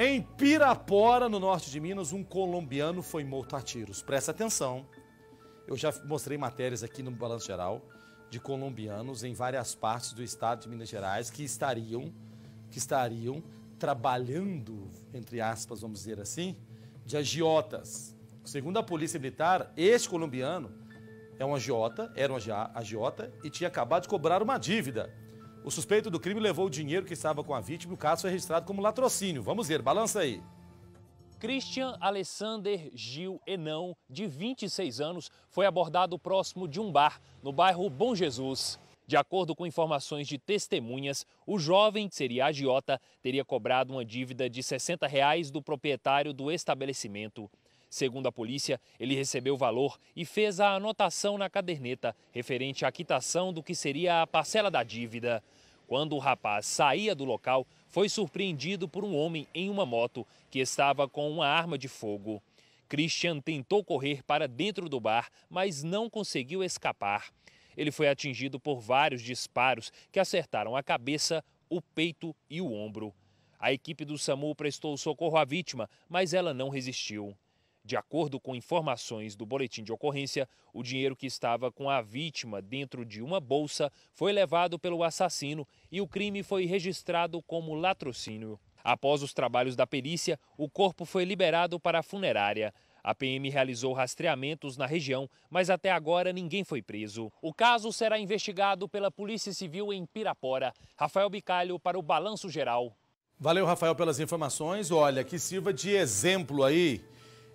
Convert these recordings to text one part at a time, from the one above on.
Em Pirapora, no norte de Minas, um colombiano foi morto a tiros. Presta atenção. Eu já mostrei matérias aqui no Balanço Geral de colombianos em várias partes do estado de Minas Gerais que estariam que estariam trabalhando, entre aspas, vamos dizer assim, de agiotas. Segundo a polícia militar, este colombiano é um agiota, era um agiota e tinha acabado de cobrar uma dívida. O suspeito do crime levou o dinheiro que estava com a vítima e o caso foi registrado como latrocínio. Vamos ver, balança aí. Christian Alessander Gil Enão, de 26 anos, foi abordado próximo de um bar no bairro Bom Jesus. De acordo com informações de testemunhas, o jovem, que seria agiota, teria cobrado uma dívida de 60 reais do proprietário do estabelecimento. Segundo a polícia, ele recebeu o valor e fez a anotação na caderneta referente à quitação do que seria a parcela da dívida. Quando o rapaz saía do local, foi surpreendido por um homem em uma moto que estava com uma arma de fogo. Christian tentou correr para dentro do bar, mas não conseguiu escapar. Ele foi atingido por vários disparos que acertaram a cabeça, o peito e o ombro. A equipe do SAMU prestou socorro à vítima, mas ela não resistiu. De acordo com informações do boletim de ocorrência, o dinheiro que estava com a vítima dentro de uma bolsa foi levado pelo assassino e o crime foi registrado como latrocínio. Após os trabalhos da perícia, o corpo foi liberado para a funerária. A PM realizou rastreamentos na região, mas até agora ninguém foi preso. O caso será investigado pela Polícia Civil em Pirapora. Rafael Bicalho para o Balanço Geral. Valeu, Rafael, pelas informações. Olha, que sirva de exemplo aí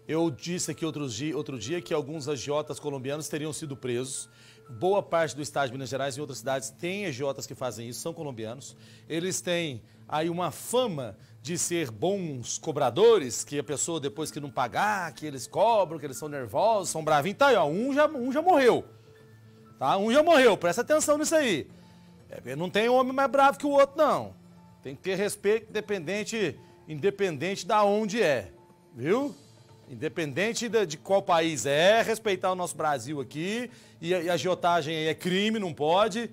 eu disse aqui outro dia, outro dia que alguns agiotas colombianos teriam sido presos. Boa parte do estado de Minas Gerais e outras cidades tem agiotas que fazem isso, são colombianos. Eles têm aí uma fama de ser bons cobradores, que a pessoa depois que não pagar, que eles cobram, que eles são nervosos, são bravinhos. Tá então, aí, ó, um já, um já morreu. Tá? Um já morreu, presta atenção nisso aí. É, não tem homem mais bravo que o outro, não. Tem que ter respeito, independente, independente da onde é. Viu? Independente de, de qual país é, respeitar o nosso Brasil aqui. E, a agiotagem aí é crime, não pode.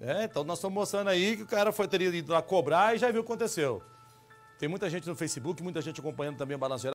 É, então nós estamos mostrando aí que o cara foi teria ido lá cobrar e já viu o que aconteceu. Tem muita gente no Facebook, muita gente acompanhando também o Balanço